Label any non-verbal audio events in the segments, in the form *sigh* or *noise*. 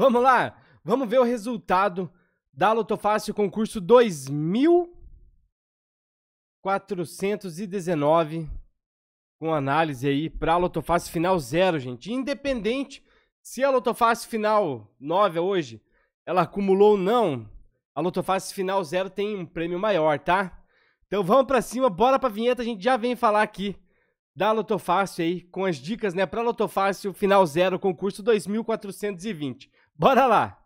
Vamos lá, vamos ver o resultado da Lotofácil concurso 2419 com análise aí para a Lotofácil final 0, gente. Independente se a Lotofácil final 9 é hoje ela acumulou ou não, a Lotofácil final 0 tem um prêmio maior, tá? Então vamos para cima, bora para vinheta, a gente já vem falar aqui da Lotofácil aí com as dicas, né, para Lotofácil final 0 concurso 2420. Bora lá!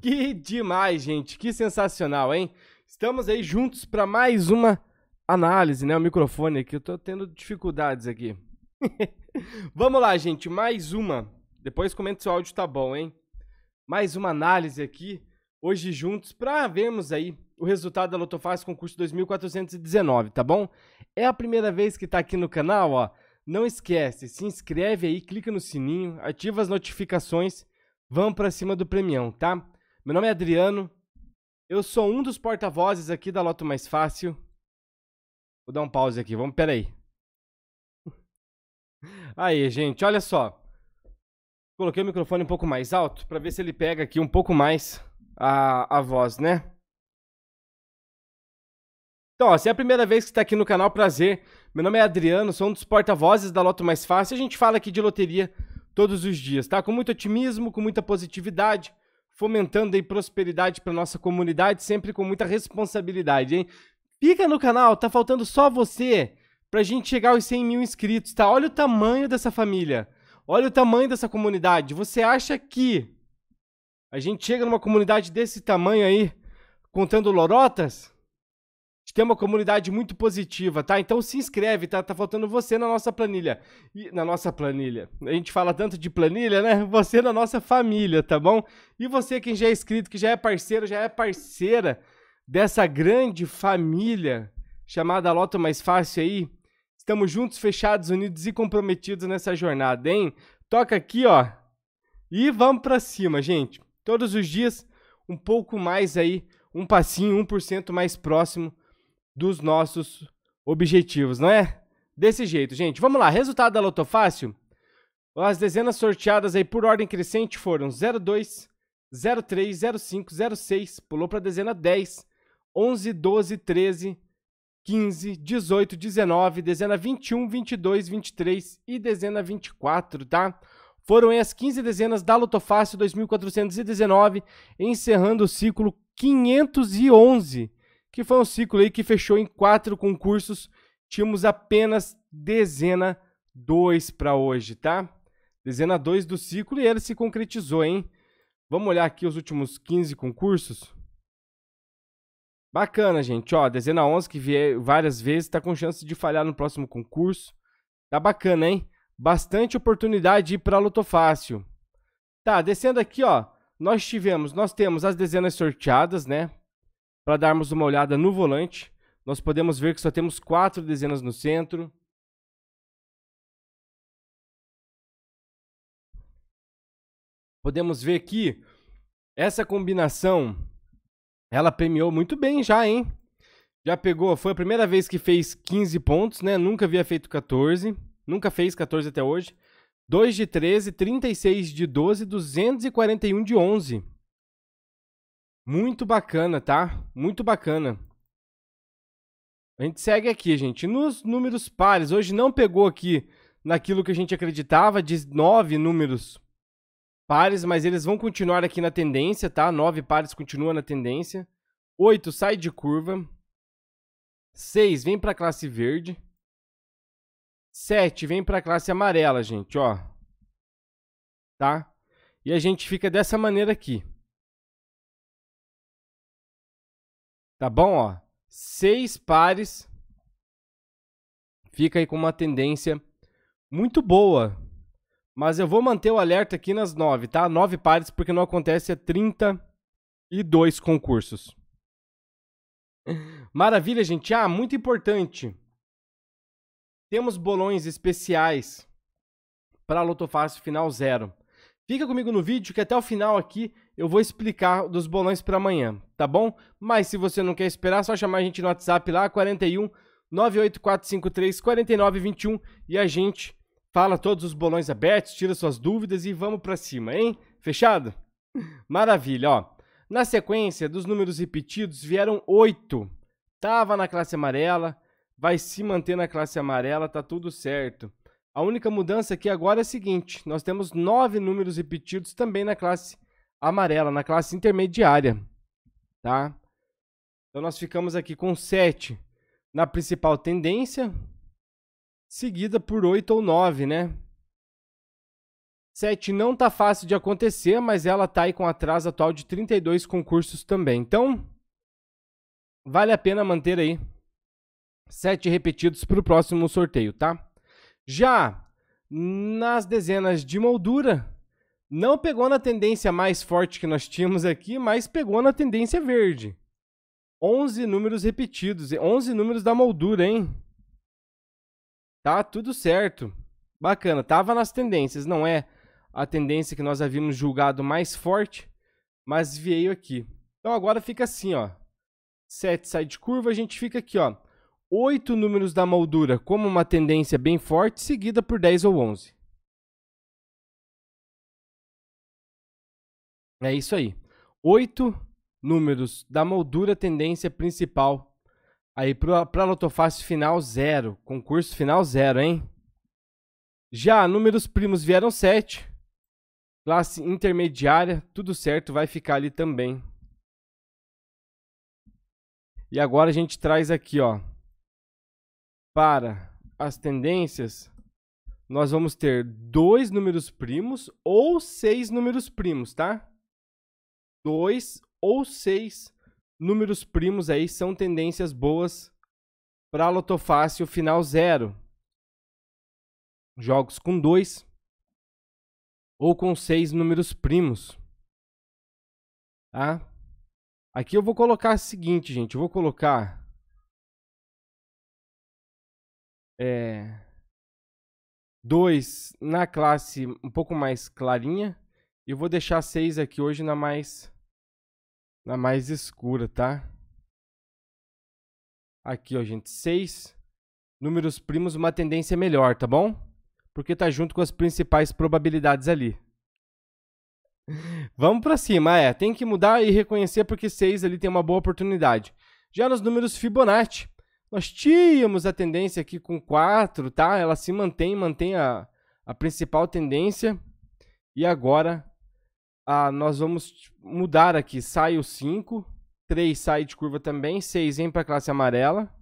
Que demais, gente. Que sensacional, hein? Estamos aí juntos para mais uma análise, né? O microfone aqui, eu tô tendo dificuldades aqui. *laughs* Vamos lá, gente, mais uma. Depois comenta se o áudio tá bom, hein? mais uma análise aqui, hoje juntos, para vermos aí o resultado da Lotofácil concurso 2419, tá bom? É a primeira vez que está aqui no canal, ó. Não esquece, se inscreve aí, clica no sininho, ativa as notificações, vamos para cima do premião, tá? Meu nome é Adriano, eu sou um dos porta-vozes aqui da Loto Mais Fácil. Vou dar um pause aqui, vamos, peraí. *laughs* Aí, gente, olha só. Coloquei o microfone um pouco mais alto para ver se ele pega aqui um pouco mais a, a voz, né? Então, ó, se é a primeira vez que está aqui no canal, prazer. Meu nome é Adriano, sou um dos porta-vozes da Loto Mais Fácil. A gente fala aqui de loteria todos os dias, tá? Com muito otimismo, com muita positividade, fomentando aí prosperidade para nossa comunidade, sempre com muita responsabilidade, hein? Fica no canal, tá faltando só você pra gente chegar aos 100 mil inscritos, tá? Olha o tamanho dessa família. Olha o tamanho dessa comunidade. Você acha que a gente chega numa comunidade desse tamanho aí, contando lorotas? A gente tem uma comunidade muito positiva, tá? Então se inscreve, tá? Tá faltando você na nossa planilha. E, na nossa planilha. A gente fala tanto de planilha, né? *laughs* Você na nossa família, tá bom? E você quem já é inscrito, que já é parceiro, já é parceira dessa grande família chamada Loto Mais Fácil aí, Estamos juntos, fechados, unidos e comprometidos nessa jornada, hein? Toca aqui, ó. E vamos para cima, gente. Todos os dias um pouco mais aí, um passinho, 1% mais próximo dos nossos objetivos, não é? Desse jeito, gente. Vamos lá, resultado da Lotofácil. As dezenas sorteadas aí por ordem crescente foram 02, 03, 05, 06, pulou para dezena 10, 11, 12, 13, 15, 18, 19, dezena 21, 22, 23 e dezena 24, tá? Foram as 15 dezenas da Lotofácil 2419, encerrando o ciclo 511, que foi um ciclo aí que fechou em quatro concursos. Tínhamos apenas dezena 2 para hoje, tá? Dezena 2 do ciclo e ele se concretizou, hein? Vamos olhar aqui os últimos 15 concursos. Bacana, gente. Ó, dezena 11 que vier várias vezes, tá com chance de falhar no próximo concurso. Tá bacana, hein? Bastante oportunidade para lotofácil Tá, descendo aqui, ó, nós tivemos, nós temos as dezenas sorteadas, né? Para darmos uma olhada no volante, nós podemos ver que só temos quatro dezenas no centro. Podemos ver que essa combinação ela premiou muito bem já, hein? Já pegou, foi a primeira vez que fez 15 pontos, né? Nunca havia feito 14, nunca fez 14 até hoje. 2 de 13, 36 de 12, 241 de 11. Muito bacana, tá? Muito bacana. A gente segue aqui, gente. Nos números pares, hoje não pegou aqui naquilo que a gente acreditava, de 9 números pares, mas eles vão continuar aqui na tendência, tá? Nove pares continua na tendência. Oito sai de curva. Seis vem para a classe verde. Sete vem para a classe amarela, gente, ó. Tá? E a gente fica dessa maneira aqui. Tá bom, ó? Seis pares. Fica aí com uma tendência muito boa, mas eu vou manter o alerta aqui nas nove, tá? Nove pares, porque não acontece a 32 concursos. *laughs* Maravilha, gente. Ah, muito importante. Temos bolões especiais para lotofácil Final Zero. Fica comigo no vídeo que até o final aqui eu vou explicar dos bolões para amanhã, tá bom? Mas se você não quer esperar, é só chamar a gente no WhatsApp lá, 41 98453 4921 e a gente Fala todos os bolões abertos, tira suas dúvidas e vamos para cima, hein? Fechado? *laughs* Maravilha, ó. Na sequência dos números repetidos vieram oito. Tava na classe amarela, vai se manter na classe amarela, tá tudo certo. A única mudança aqui agora é a seguinte: nós temos nove números repetidos também na classe amarela, na classe intermediária, tá? Então nós ficamos aqui com sete na principal tendência, seguida por 8 ou 9, né? 7 não tá fácil de acontecer, mas ela tá aí com atraso atual de 32 concursos também. Então, vale a pena manter aí 7 repetidos para o próximo sorteio, tá? Já nas dezenas de moldura, não pegou na tendência mais forte que nós tínhamos aqui, mas pegou na tendência verde. 11 números repetidos, 11 números da moldura, hein? Tá tudo certo. Bacana. Tava nas tendências, não é a tendência que nós havíamos julgado mais forte, mas veio aqui. Então agora fica assim, ó. 7 sai de curva, a gente fica aqui, ó. 8 números da moldura como uma tendência bem forte, seguida por 10 ou 11. É isso aí. Oito números da moldura tendência principal Aí para pra Lotofácil final, zero. Concurso final, zero, hein? Já números primos vieram sete. Classe intermediária, tudo certo, vai ficar ali também. E agora a gente traz aqui, ó. Para as tendências, nós vamos ter dois números primos ou seis números primos, tá? Dois ou seis números primos aí são tendências boas para lotofácil final zero. Jogos com dois ou com seis números primos. Tá? Aqui eu vou colocar o seguinte, gente. Eu vou colocar... É... 2 na classe um pouco mais clarinha. E eu vou deixar 6 aqui hoje na mais na mais escura, tá? Aqui, ó, gente, 6. Números primos, uma tendência melhor, tá bom? Porque tá junto com as principais probabilidades ali. *laughs* Vamos para cima, é. Tem que mudar e reconhecer porque 6 ali tem uma boa oportunidade. Já nos números Fibonacci, nós tínhamos a tendência aqui com 4, tá? Ela se mantém, mantém a, a principal tendência. E agora ah, nós vamos tipo, mudar aqui. Sai o 5. 3 sai de curva também. 6 vem para a classe amarela.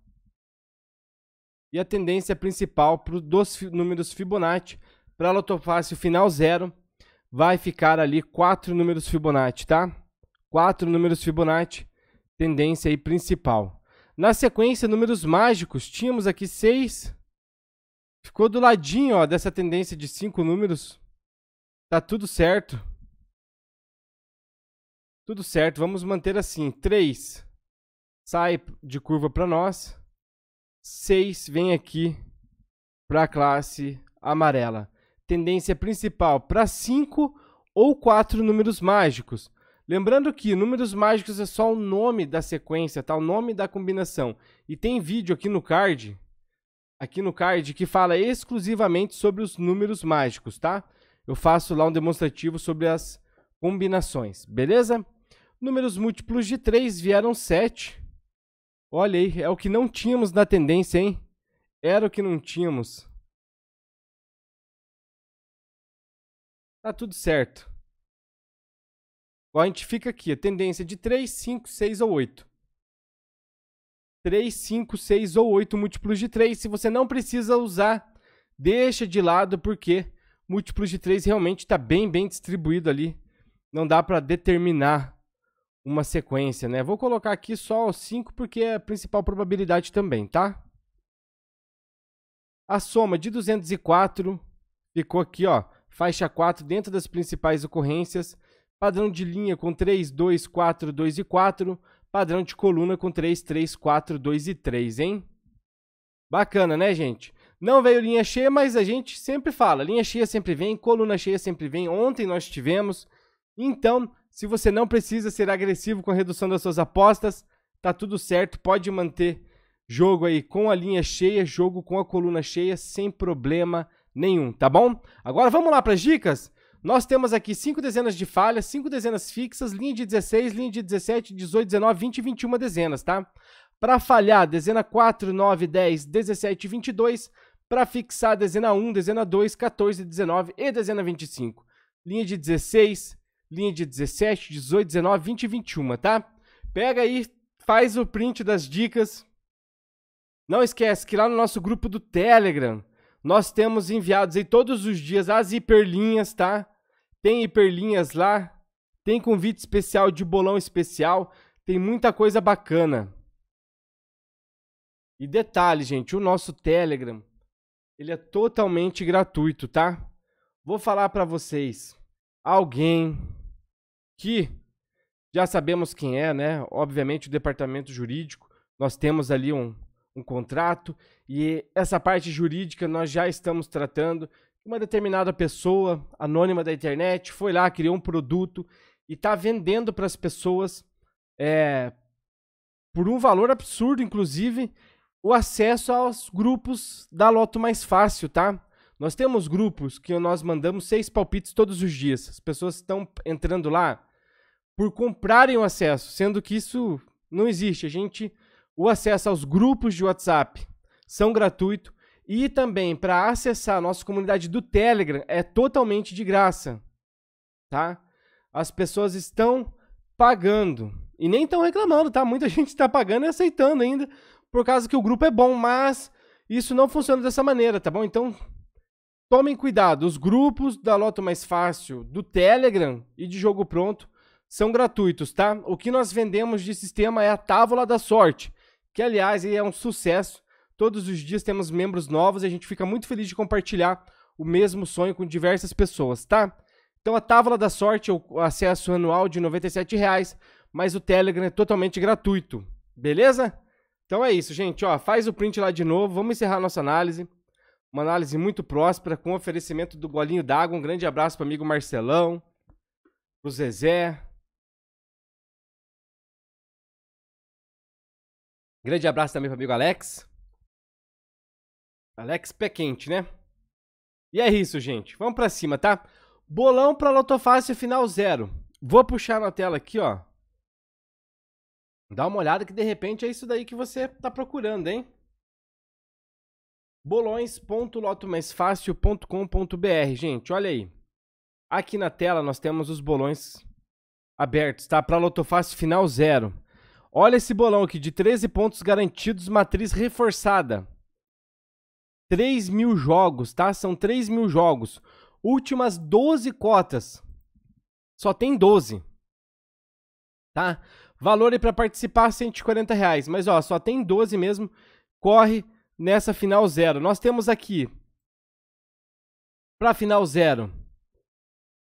E a tendência principal para os números Fibonacci para a o final 0 vai ficar ali 4 números Fibonacci, tá? 4 números Fibonacci, tendência aí principal. Na sequência, números mágicos, tínhamos aqui 6. Ficou do ladinho ó, dessa tendência de 5 números. Tá tudo certo. Tudo certo, vamos manter assim. 3 sai de curva para nós. 6 vem aqui para a classe amarela. Tendência principal para 5 ou 4 números mágicos. Lembrando que números mágicos é só o nome da sequência, tá? O nome da combinação. E tem vídeo aqui no card, aqui no card que fala exclusivamente sobre os números mágicos, tá? Eu faço lá um demonstrativo sobre as combinações, beleza? Números múltiplos de 3 vieram 7. Olha aí, é o que não tínhamos na tendência, hein? Era o que não tínhamos. Tá tudo certo. Agora a gente fica aqui, a tendência de 3, 5, 6 ou 8. 3, 5, 6 ou 8 múltiplos de 3. Se você não precisa usar, deixa de lado, porque múltiplos de 3 realmente está bem, bem distribuído ali. Não dá para determinar uma sequência, né? Vou colocar aqui só os 5 porque é a principal probabilidade também, tá? A soma de 204 ficou aqui, ó, faixa 4 dentro das principais ocorrências, padrão de linha com 3, 2, 4, 2 e 4, padrão de coluna com 3, 3, 4, 2 e 3, hein? Bacana, né, gente? Não veio linha cheia, mas a gente sempre fala, linha cheia sempre vem, coluna cheia sempre vem. Ontem nós tivemos, então se você não precisa ser agressivo com a redução das suas apostas, tá tudo certo, pode manter jogo aí com a linha cheia, jogo com a coluna cheia, sem problema nenhum, tá bom? Agora vamos lá para as dicas? Nós temos aqui 5 dezenas de falhas, 5 dezenas fixas, linha de 16, linha de 17, 18, 19, 20 e 21 dezenas, tá? Para falhar, dezena 4, 9, 10, 17 e 22. Para fixar, dezena 1, dezena 2, 14, 19 e dezena 25. Linha de 16, linha de 17, 18, 19, 20 e 21, tá? Pega aí, faz o print das dicas. Não esquece que lá no nosso grupo do Telegram, nós temos enviados aí todos os dias as hiperlinhas, tá? Tem hiperlinhas lá, tem convite especial de bolão especial, tem muita coisa bacana. E detalhe, gente, o nosso Telegram, ele é totalmente gratuito, tá? Vou falar para vocês alguém que já sabemos quem é, né? Obviamente, o departamento jurídico. Nós temos ali um, um contrato e essa parte jurídica nós já estamos tratando. Uma determinada pessoa anônima da internet foi lá, criou um produto e está vendendo para as pessoas é, por um valor absurdo, inclusive, o acesso aos grupos da Loto Mais Fácil, tá? Nós temos grupos que nós mandamos seis palpites todos os dias. As pessoas estão entrando lá por comprarem o acesso, sendo que isso não existe. A gente o acesso aos grupos de WhatsApp são gratuito e também para acessar a nossa comunidade do Telegram é totalmente de graça, tá? As pessoas estão pagando e nem estão reclamando, tá? Muita *laughs* gente está pagando e aceitando ainda por causa que o grupo é bom, mas isso não funciona dessa maneira, tá bom? Então Tomem cuidado, os grupos da Loto Mais Fácil, do Telegram e de Jogo Pronto são gratuitos, tá? O que nós vendemos de sistema é a Távola da Sorte, que aliás é um sucesso. Todos os dias temos membros novos e a gente fica muito feliz de compartilhar o mesmo sonho com diversas pessoas, tá? Então a Távola da Sorte é o acesso anual de R$ reais, mas o Telegram é totalmente gratuito, beleza? Então é isso, gente. Ó, faz o print lá de novo, vamos encerrar nossa análise. Uma análise muito próspera, com oferecimento do golinho d'água. Um grande abraço para o amigo Marcelão, para o Zezé. Grande abraço também para o amigo Alex. Alex pé quente, né? E é isso, gente. Vamos para cima, tá? Bolão para Lotofácil final zero. Vou puxar na tela aqui, ó. Dá uma olhada que de repente é isso daí que você tá procurando, hein? bolões.lotomaisfácil.com.br. Gente, olha aí. Aqui na tela nós temos os bolões abertos, tá? Para Lotofácil final zero. Olha esse bolão aqui de 13 pontos garantidos, matriz reforçada. 3 mil jogos, tá? São 3 mil jogos. Últimas 12 cotas. Só tem 12. Tá? Valor aí para participar 140 reais. Mas ó, só tem 12 mesmo. Corre, nessa final zero. Nós temos aqui para final zero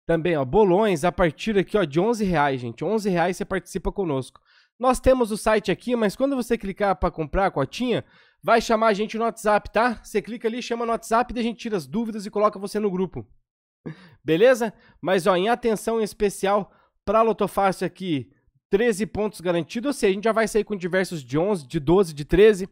também, ó, bolões a partir aqui, ó, de 11 reais, gente. 11 reais você participa conosco. Nós temos o site aqui, mas quando você clicar para comprar a cotinha, vai chamar a gente no WhatsApp, tá? Você clica ali, chama no WhatsApp e a gente tira as dúvidas e coloca você no grupo. *laughs* Beleza? Mas ó, em atenção em especial para Lotofácil aqui, 13 pontos garantidos, ou seja, a gente já vai sair com diversos de 11, de 12, de 13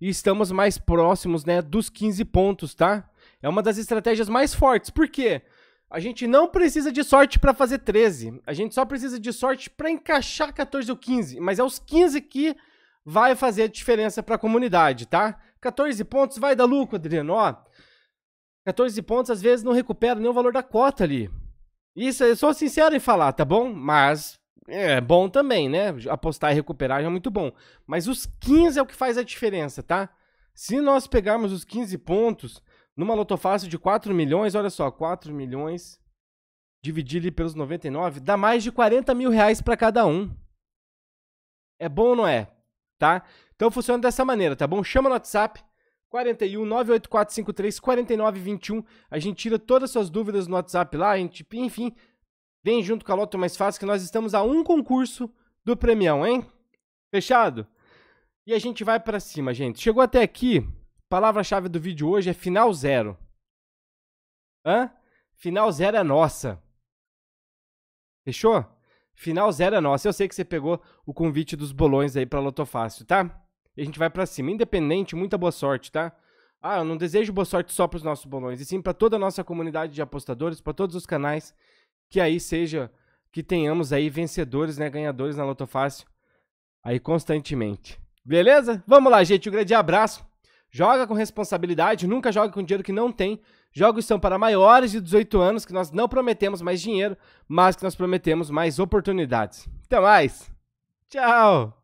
e estamos mais próximos né, dos 15 pontos, tá? É uma das estratégias mais fortes. Por quê? A gente não precisa de sorte para fazer 13. A gente só precisa de sorte para encaixar 14 ou 15. Mas é os 15 que vai fazer a diferença para a comunidade, tá? 14 pontos vai dar lucro, Adriano. Ó, 14 pontos às vezes não recupera nem o valor da cota ali. Isso, eu sou sincero em falar, tá bom? Mas é bom também, né? Apostar e recuperar já é muito bom. Mas os 15 é o que faz a diferença, tá? Se nós pegarmos os 15 pontos numa lotofácil de 4 milhões, olha só, 4 milhões dividir ali pelos 99, dá mais de 40 mil reais para cada um. É bom ou não é? Tá? Então funciona dessa maneira, tá bom? Chama no WhatsApp, 41 98453 4921. A gente tira todas as suas dúvidas no WhatsApp lá, a gente, enfim, Vem junto com a Loto é Mais Fácil que nós estamos a um concurso do premião, hein? Fechado? E a gente vai para cima, gente. Chegou até aqui, palavra-chave do vídeo hoje é final zero. Hã? Final zero é nossa. Fechou? Final zero é nossa. Eu sei que você pegou o convite dos bolões aí pra Lotofácil, tá? E a gente vai para cima. Independente, muita boa sorte, tá? Ah, eu não desejo boa sorte só para os nossos bolões, e sim para toda a nossa comunidade de apostadores, para todos os canais que aí seja, que tenhamos aí vencedores, né, ganhadores na Loto Fácil aí constantemente. Beleza? Vamos lá, gente, um grande abraço. Joga com responsabilidade, nunca joga com dinheiro que não tem. Jogos são para maiores de 18 anos, que nós não prometemos mais dinheiro, mas que nós prometemos mais oportunidades. Até mais. Tchau.